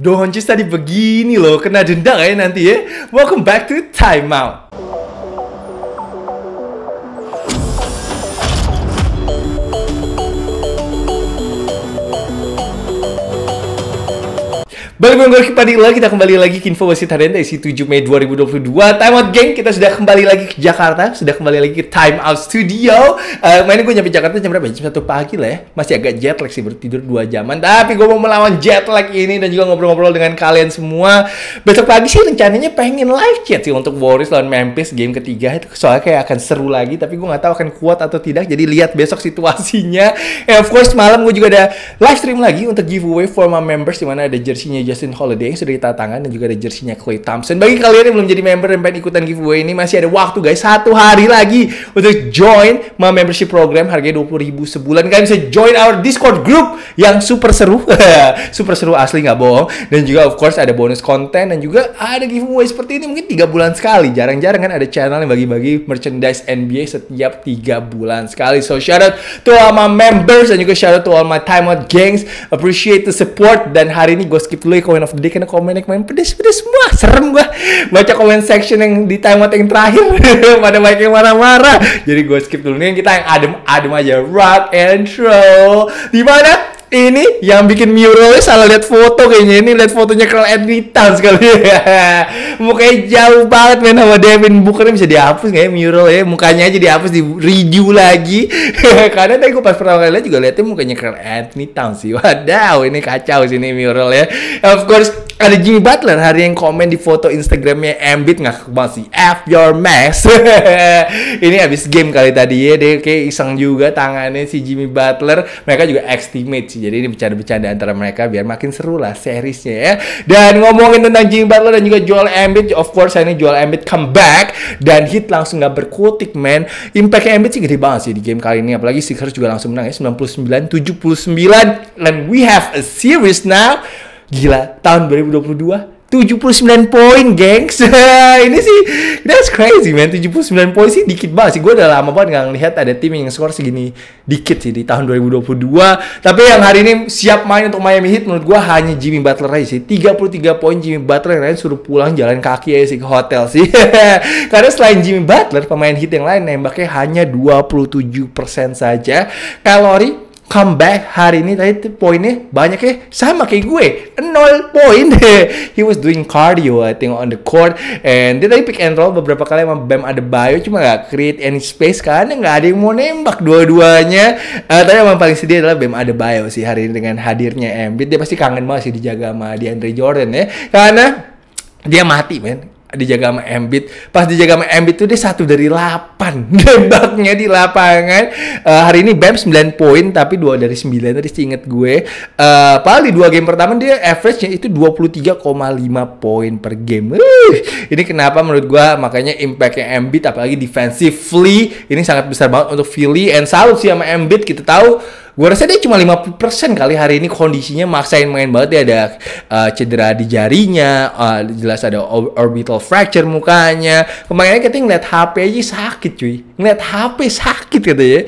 Doncic tadi begini loh, kena denda ya nanti ya. Welcome back to Time Out. Balik dengan kembali lagi, kita kembali lagi ke info wasit harian dari 7 Mei 2022. Time out geng, kita sudah kembali lagi ke Jakarta, sudah kembali lagi ke Time Out Studio. Uh, mainnya gue nyampe Jakarta jam berapa? Ya? Jam 1 pagi lah ya. Masih agak jet lag sih, tidur 2 jaman. Tapi gue mau melawan jet lag ini dan juga ngobrol-ngobrol dengan kalian semua. Besok pagi sih rencananya pengen live chat sih untuk Warriors lawan Memphis game ketiga. Itu soalnya kayak akan seru lagi, tapi gue gak tahu akan kuat atau tidak. Jadi lihat besok situasinya. And of course malam gue juga ada live stream lagi untuk giveaway for my members, dimana ada jersinya Justin Holiday yang sudah ditatangan dan juga ada jersinya Clay Thompson. Bagi kalian yang belum jadi member dan pengen ikutan giveaway ini masih ada waktu guys satu hari lagi untuk join my membership program harganya 20 ribu sebulan. Kalian bisa join our Discord group yang super seru, super seru asli nggak bohong. Dan juga of course ada bonus konten dan juga ada giveaway seperti ini mungkin tiga bulan sekali. Jarang-jarang kan ada channel yang bagi-bagi merchandise NBA setiap tiga bulan sekali. So shout out to all my members dan juga shout out to all my timeout gangs. Appreciate the support dan hari ini gue skip dulu ya day, comment of the day, karena komen yang main pedes-pedes semua. Serem gua baca comment section yang di time yang terakhir. Pada banyak yang marah-marah. Jadi gue skip dulu nih kita yang adem-adem aja. Rock and roll. Di mana ini yang bikin muralnya salah lihat foto kayaknya ini lihat fotonya Carl Anthony Towns kali ya mukanya jauh banget men sama Devin Booker bisa dihapus kayak ya, mural ya mukanya aja dihapus di review lagi karena tadi gue pas pertama kali lihat juga lihatnya mukanya Carl Anthony Towns sih wadaw ini kacau sih ini mural ya of course ada Jimmy Butler hari yang komen di foto Instagramnya Embiid nggak banget sih F your mask ini abis game kali tadi ya deh kayak iseng juga tangannya si Jimmy Butler mereka juga estimate sih jadi ini bercanda-bercanda antara mereka biar makin seru lah seriesnya ya. Dan ngomongin tentang Jimmy Butler dan juga Joel Embiid, of course ini Joel Embiid comeback dan hit langsung nggak berkutik man. Impactnya Embiid sih gede banget sih di game kali ini. Apalagi Sixers juga langsung menang ya 99-79. And we have a series now. Gila, tahun 2022 79 poin, gengs. ini sih that's crazy man. 79 poin sih dikit banget sih. Gue udah lama banget gak ngelihat ada tim yang skor segini dikit sih di tahun 2022. Tapi yang hari ini siap main untuk Miami Heat menurut gue hanya Jimmy Butler aja sih. 33 poin Jimmy Butler yang lain suruh pulang jalan kaki aja sih ke hotel sih. Karena selain Jimmy Butler, pemain Heat yang lain nembaknya hanya 27% saja. Kalori comeback hari ini tadi poinnya banyak ya sama kayak gue nol poin he was doing cardio I think on the court and dia tadi pick and roll beberapa kali sama Bam bio cuma gak create any space karena nggak ada yang mau nembak dua-duanya uh, tapi yang paling sedih adalah Bam bio sih hari ini dengan hadirnya Embiid dia pasti kangen banget sih dijaga sama DeAndre Jordan ya karena dia mati men dijaga sama Embiid. Pas dijaga sama Embiid tuh dia satu dari 8 nembaknya di lapangan. Uh, hari ini Bam 9 poin tapi dua dari 9 tadi inget gue. Uh, eh, paling dua game pertama dia average-nya itu 23,5 poin per game. Uh, ini kenapa menurut gue makanya impact-nya Embiid apalagi defensively ini sangat besar banget untuk Philly and salut sih sama Embiid kita tahu gue rasa dia cuma 50% kali hari ini kondisinya maksain main banget dia ada uh, cedera di jarinya uh, jelas ada orbital fracture mukanya kemarin kita ngeliat HP aja sakit cuy ngeliat HP sakit ya um, ya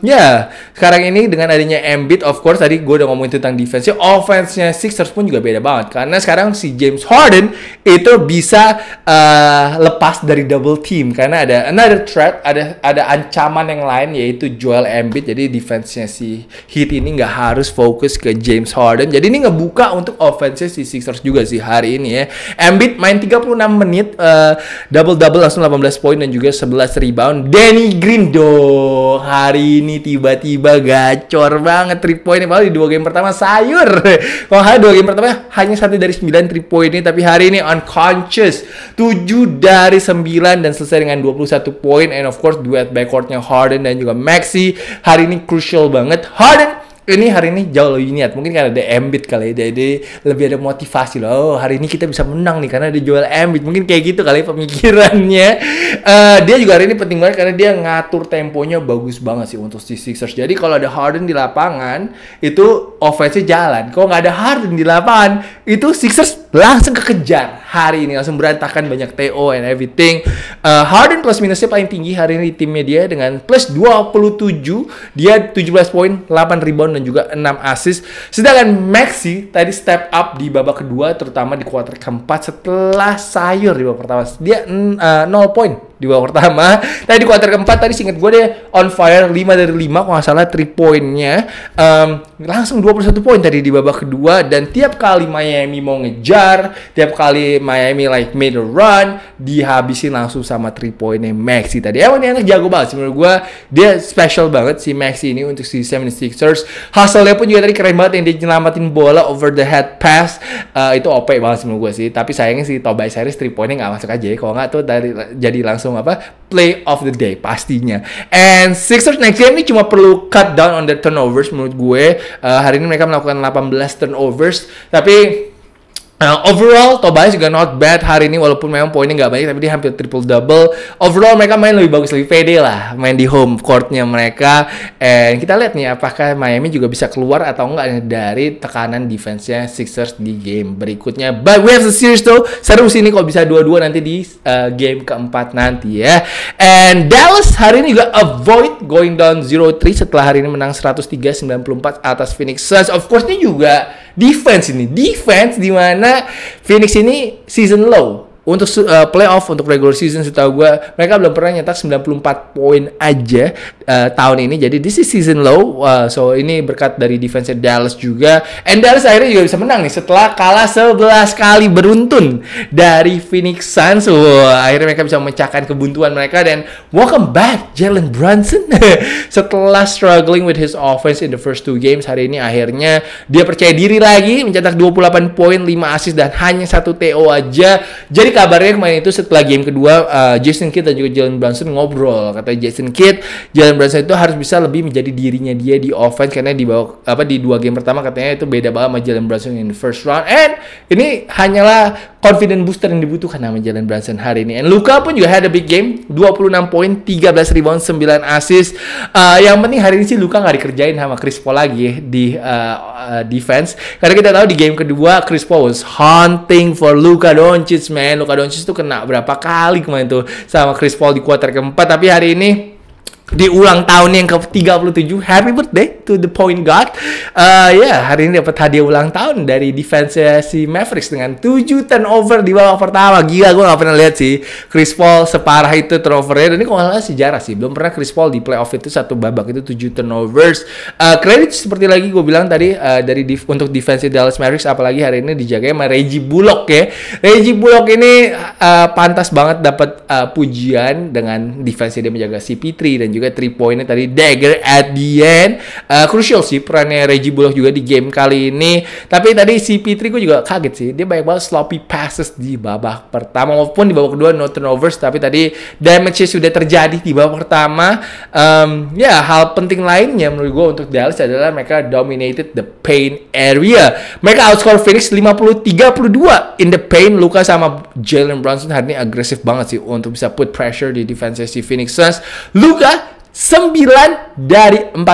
yeah. sekarang ini dengan adanya Embiid of course tadi gue udah ngomongin tentang defense offense-nya Sixers pun juga beda banget karena sekarang si James Harden itu bisa uh, lepas dari double team karena ada another threat ada ada ancaman yang lain yaitu Joel Embiid jadi defense offense-nya si Heat ini nggak harus fokus ke James Harden. Jadi ini ngebuka untuk offense si Sixers juga sih hari ini ya. Embiid main 36 menit, uh, double-double langsung 18 poin dan juga 11 rebound. Danny Green dong hari ini tiba-tiba gacor banget 3 poin. Malah di dua game pertama sayur. Kalau hari dua game pertama hanya satu dari 9 3 point ini. Tapi hari ini unconscious. 7 dari 9 dan selesai dengan 21 poin. And of course duet backcourtnya Harden dan juga Maxi. Hari ini crucial banget. Harden ini hari ini jauh lebih niat. Mungkin karena ada Embiid kali ya. Jadi lebih ada motivasi loh. Oh, hari ini kita bisa menang nih karena ada Joel Embiid. Mungkin kayak gitu kali ya pemikirannya. Uh, dia juga hari ini penting banget karena dia ngatur temponya bagus banget sih untuk si Sixers. Jadi kalau ada Harden di lapangan itu offense jalan. Kalau nggak ada Harden di lapangan itu Sixers langsung kekejar hari ini langsung berantakan banyak TO and everything uh, Harden plus minusnya paling tinggi hari ini di timnya dia dengan plus 27 dia 17 poin 8 rebound dan juga 6 assist sedangkan Maxi tadi step up di babak kedua terutama di kuarter keempat setelah sayur di babak pertama dia uh, mm, eh, 0 poin di babak pertama. Tadi di kuarter keempat tadi singkat gue deh on fire 5 dari 5 kalau nggak salah 3 poinnya. Um, langsung 21 poin tadi di babak kedua dan tiap kali Miami mau ngejar, tiap kali Miami like made a run, dihabisin langsung sama 3 poinnya Maxi tadi. Emang ini anak jago banget sih menurut gue. Dia special banget si Maxi ini untuk si 76ers. Hasilnya pun juga tadi keren banget yang dia nyelamatin bola over the head pass. Uh, itu OP banget sih menurut gue sih. Tapi sayangnya si Tobias Harris 3 poinnya nggak masuk aja ya. Kalau nggak tuh dari jadi langsung langsung apa play of the day pastinya. And Sixers next game ini cuma perlu cut down on the turnovers menurut gue. Uh, hari ini mereka melakukan 18 turnovers tapi Uh, overall, Tobias juga not bad hari ini walaupun memang poinnya nggak banyak tapi dia hampir triple double. Overall mereka main lebih bagus lebih pede lah main di home courtnya mereka. And kita lihat nih apakah Miami juga bisa keluar atau enggak dari tekanan defense-nya Sixers di game berikutnya. But we have the series though seru sih ini kalau bisa dua-dua nanti di uh, game keempat nanti ya. And Dallas hari ini juga avoid going down 0-3 setelah hari ini menang 103-94 atas Phoenix Suns. Of course ini juga defense ini defense di mana Phoenix ini season low untuk uh, playoff untuk regular season setahu gue mereka belum pernah nyetak 94 poin aja uh, tahun ini jadi this is season low uh, so ini berkat dari defense Dallas juga and Dallas akhirnya juga bisa menang nih setelah kalah 11 kali beruntun dari Phoenix Suns wow, akhirnya mereka bisa memecahkan kebuntuan mereka dan welcome back Jalen Brunson setelah struggling with his offense in the first two games hari ini akhirnya dia percaya diri lagi mencetak 28 poin 5 assist dan hanya satu TO aja jadi kabarnya kemarin itu setelah game kedua uh, Jason Kidd dan juga Jalen Brunson ngobrol. Kata Jason Kidd, Jalen Brunson itu harus bisa lebih menjadi dirinya dia di offense karena di bawah apa di dua game pertama katanya itu beda banget sama Jalen Brunson in the first round. And ini hanyalah confident booster yang dibutuhkan sama Jalen Brunson hari ini. And Luka pun juga had a big game, 26 poin, 13 rebound, 9 assist. Uh, yang penting hari ini sih Luka nggak dikerjain sama Chris Paul lagi ya di eh, defense. Karena kita tahu di game kedua Chris Paul was hunting for Luka Doncic man. Luka Doncic tuh kena berapa kali kemarin tuh sama Chris Paul di kuarter keempat tapi hari ini di ulang tahun yang ke-37 happy birthday to the point guard. Uh, ya, yeah, hari ini dapat hadiah ulang tahun dari defense si Mavericks dengan 7 turnover di babak pertama. Gila, gue gak pernah lihat sih Chris Paul separah itu turnovernya. Dan ini kok malah sejarah sih, belum pernah Chris Paul di playoff itu satu babak itu 7 turnovers. Uh, seperti lagi gue bilang tadi uh, dari div untuk defense Dallas Mavericks, apalagi hari ini dijaga sama Reggie Bullock ya. Reggie Bullock ini uh, pantas banget dapat uh, pujian dengan defense dia menjaga CP3 dan juga 3 poinnya tadi dagger at the end. Uh, uh, eh, krusial sih perannya Reggie Bullock juga di game kali ini. Tapi tadi si Pitri gue juga kaget sih. Dia banyak banget sloppy passes di babak pertama maupun di babak kedua no turnovers. Tapi tadi damage sudah terjadi di babak pertama. Um, ya yeah, hal penting lainnya menurut gue untuk Dallas adalah mereka dominated the paint area. Mereka outscore Phoenix 50-32 in the paint. Luka sama Jalen Brunson hari ini agresif banget sih untuk bisa put pressure di defense si Phoenix Suns. Luka 9 dari 14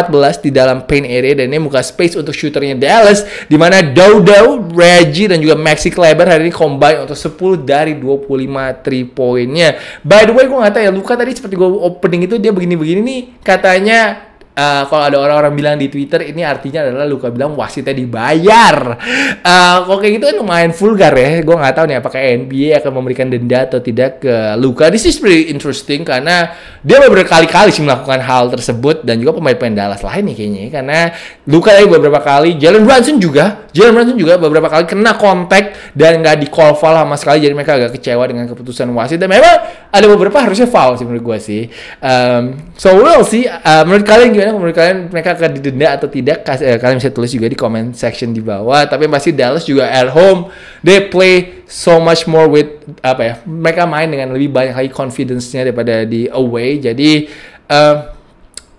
di dalam paint area dan ini muka space untuk shooternya Dallas di mana Dodo, Reggie dan juga Maxi Kleber hari ini combine untuk 10 dari 25 3 poinnya. By the way, gue nggak tahu ya Luka tadi seperti gue opening itu dia begini-begini nih katanya uh, kalau ada orang-orang bilang di Twitter ini artinya adalah Luka bilang wasitnya dibayar. Uh, kalau kayak gitu kan lumayan vulgar ya. Gue nggak tahu nih apakah NBA akan memberikan denda atau tidak ke Luka. This is pretty interesting karena dia beberapa kali kali sih melakukan hal tersebut dan juga pemain-pemain Dallas lain nih kayaknya ya. karena Luka tadi beberapa kali, Jalen Brunson juga, Jalen Brunson juga beberapa kali kena kontak dan nggak di call foul sama sekali jadi mereka agak kecewa dengan keputusan wasit dan memang ada beberapa harusnya foul sih menurut gue sih. Um, so we'll see. Uh, menurut kalian gimana? gimana menurut kalian mereka akan didenda atau tidak? Kas, eh, kalian bisa tulis juga di comment section di bawah. Tapi pasti Dallas juga at home, they play so much more with apa ya? Mereka main dengan lebih banyak lagi confidence-nya daripada di away. Jadi uh,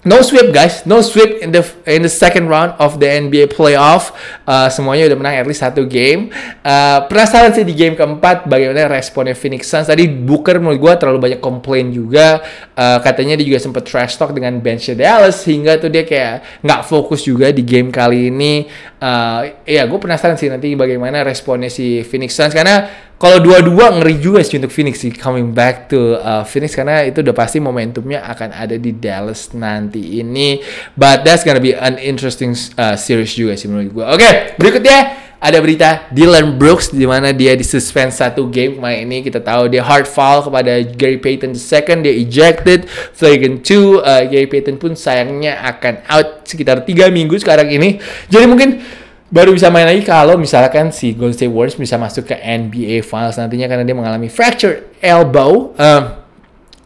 No sweep guys, no sweep in the in the second round of the NBA playoff. Uh, semuanya udah menang at least satu game. Uh, penasaran sih di game keempat bagaimana responnya Phoenix Suns. Tadi Booker menurut gue terlalu banyak komplain juga. Uh, katanya dia juga sempat trash talk dengan benchnya Dallas hingga tuh dia kayak nggak fokus juga di game kali ini. Uh, ya gue penasaran sih nanti bagaimana responnya si Phoenix Suns karena kalau dua-dua ngeri juga sih untuk Phoenix sih coming back to uh, Phoenix karena itu udah pasti momentumnya akan ada di Dallas nanti ini but that's gonna be an interesting uh, series juga sih menurut gue oke okay, berikutnya ada berita Dylan Brooks di mana dia disuspend satu game kemarin ini kita tahu dia hard foul kepada Gary Payton second dia ejected flagrant two uh, Gary Payton pun sayangnya akan out sekitar tiga minggu sekarang ini jadi mungkin baru bisa main lagi kalau misalkan si Golden State Warriors bisa masuk ke NBA Finals nantinya karena dia mengalami fracture elbow. Uh, eh,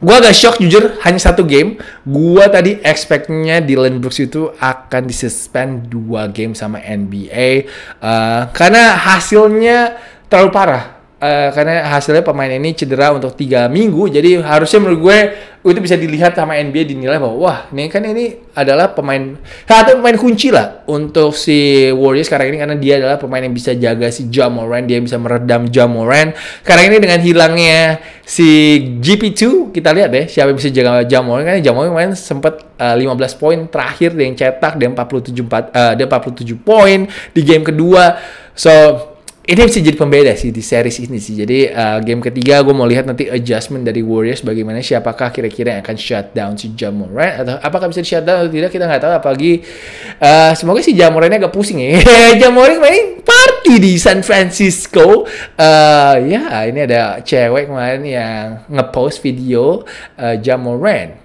gue agak shock jujur hanya satu game. Gua tadi expectnya di Brooks itu akan disuspend dua game sama NBA uh, eh, karena hasilnya terlalu parah Eh, karena hasilnya pemain ini cedera untuk tiga minggu, jadi harusnya menurut gue itu bisa dilihat sama NBA dinilai bahwa wah ini kan ini adalah pemain atau pemain kunci lah untuk si Warriors sekarang ini karena dia adalah pemain yang bisa jaga si Jamoran, dia bisa meredam Jamoran. Sekarang ini dengan hilangnya si GP2 kita lihat deh siapa yang bisa jaga Jamoran karena Jamoran main sempat uh, eh, 15 poin terakhir dia yang cetak dia 47 uh, eh, dia 47 poin di game kedua. So ini bisa jadi pembeda sih di series ini sih. Jadi uh, game ketiga gue mau lihat nanti adjustment dari Warriors bagaimana siapakah kira-kira yang akan shutdown si Jamoran atau apakah bisa di shutdown atau tidak kita nggak tahu apalagi uh, semoga si Jamorannya agak pusing ya. Jamoran main party di San Francisco. Uh, ya ini ada cewek kemarin yang ngepost video uh, Jamoran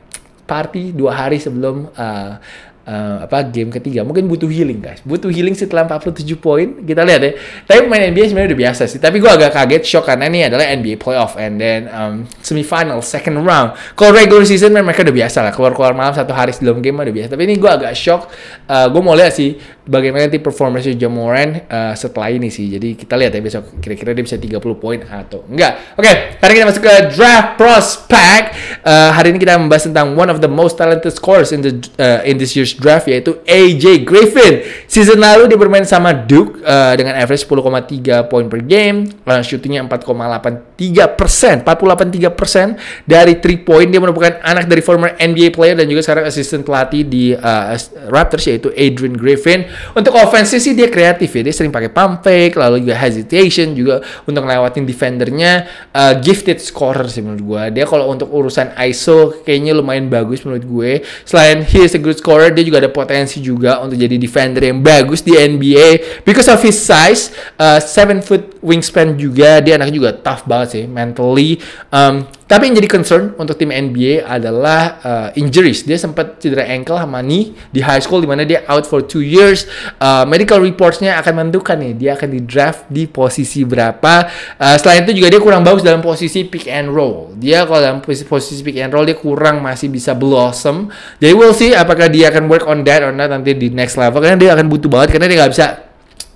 party dua hari sebelum uh, uh, apa game ketiga mungkin butuh healing guys butuh healing setelah 47 poin kita lihat ya tapi main NBA sebenarnya udah biasa sih tapi gue agak kaget shock karena ini adalah NBA playoff and then um, semifinal second round kalau regular season mereka udah biasa lah keluar keluar malam satu hari sebelum game udah biasa tapi ini gue agak shock uh, eh, gue mau lihat sih bagaimana nanti performance Jamoran uh, eh, setelah ini sih. Jadi kita lihat ya besok kira-kira dia bisa 30 poin atau enggak. Oke, okay, sekarang kita masuk ke draft prospect. Uh, hari ini kita membahas tentang one of the most talented scores in the uh, in this year's draft yaitu AJ Griffin. Season lalu dia bermain sama Duke uh, dengan average 10,3 poin per game, uh, shootingnya 4,83 persen, 483 persen dari 3 point. Dia merupakan anak dari former NBA player dan juga sekarang assistant pelatih di uh, Raptors yaitu Adrian Griffin. Untuk offense sih dia kreatif ya. Dia sering pakai pump fake, lalu juga hesitation juga untuk ngelewatin defendernya. Uh, gifted scorer sih menurut gue. Dia kalau untuk urusan ISO kayaknya lumayan bagus menurut gue. Selain he is a good scorer, dia juga ada potensi juga untuk jadi defender yang bagus di NBA because of his size, uh, eh, 7 foot wingspan juga. Dia anaknya juga tough banget sih mentally. Um, tapi yang jadi concern untuk tim NBA adalah uh, injuries. Dia sempat cedera ankle sama knee di high school dimana dia out for two years. Uh, medical reportsnya akan menentukan nih dia akan di draft di posisi berapa. Uh, selain itu juga dia kurang bagus dalam posisi pick and roll. Dia kalau dalam posisi, posisi pick and roll dia kurang masih bisa blossom. Jadi we'll see apakah dia akan work on that or not nanti di next level. Karena dia akan butuh banget karena dia nggak bisa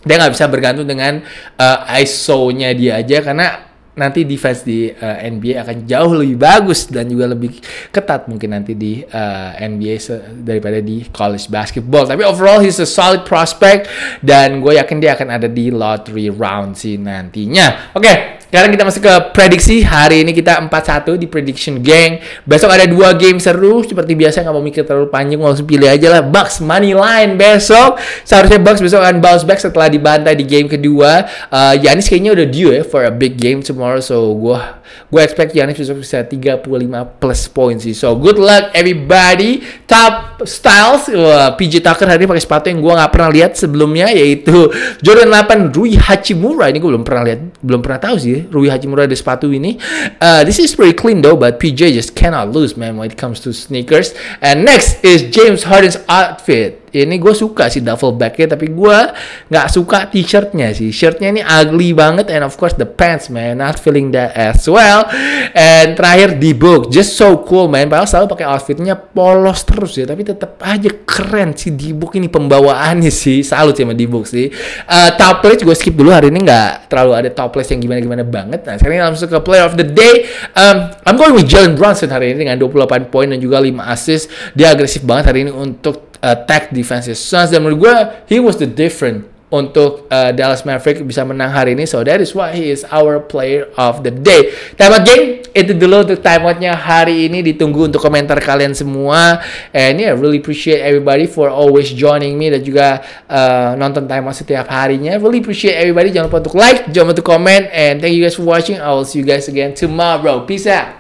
dia nggak bisa bergantung dengan uh, ISO-nya dia aja karena nanti defense di uh, eh, NBA akan jauh lebih bagus dan juga lebih ketat mungkin nanti di uh, eh, NBA daripada di college basketball. Tapi overall he's a solid prospect dan gue yakin dia akan ada di lottery round sih nantinya. Oke, okay, sekarang kita masuk ke prediksi. Hari ini kita 4-1 di prediction gang. Besok ada dua game seru. Seperti biasa nggak mau mikir terlalu panjang. Langsung pilih aja lah. Bucks money line besok. Seharusnya Bucks besok akan bounce back setelah dibantai di game kedua. Uh, eh, Yanis kayaknya udah due ya for a big game tomorrow. So gue Gue expect Giannis besok bisa 35 plus poin sih. So good luck everybody. Top Styles, Wah, PJ Tucker hari ini pakai sepatu yang gue nggak pernah lihat sebelumnya yaitu Jordan 8 Rui Hachimura. Ini gue belum pernah lihat, belum pernah tahu sih Rui Hachimura ada sepatu ini. Uh, this is pretty clean though, but PJ just cannot lose man when it comes to sneakers. And next is James Harden's outfit ini gue suka sih double backnya, tapi gue nggak suka t-shirtnya sih shirtnya ini ugly banget and of course the pants man not feeling that as well and terakhir di book just so cool man padahal selalu pakai outfitnya polos terus ya tapi tetap aja keren sih di book ini pembawaannya sih salut sih sama di book sih uh, topless gue skip dulu hari ini nggak terlalu ada topless yang gimana gimana banget nah sekarang langsung ke player of the day um, I'm going with Jalen Brunson hari ini dengan 28 poin dan juga 5 assist dia agresif banget hari ini untuk attack defensive Suns dan menurut gue he was the different untuk uh, Dallas Maverick bisa menang hari ini. So that is why he is our player of the day. time out game, itu dulu untuk time timeoutnya hari ini. Ditunggu untuk komentar kalian semua. And yeah, really appreciate everybody for always joining me dan juga uh, nonton timeout setiap harinya. Really appreciate everybody. Jangan lupa untuk like, jangan lupa untuk comment. And thank you guys for watching. I will see you guys again tomorrow. Peace out.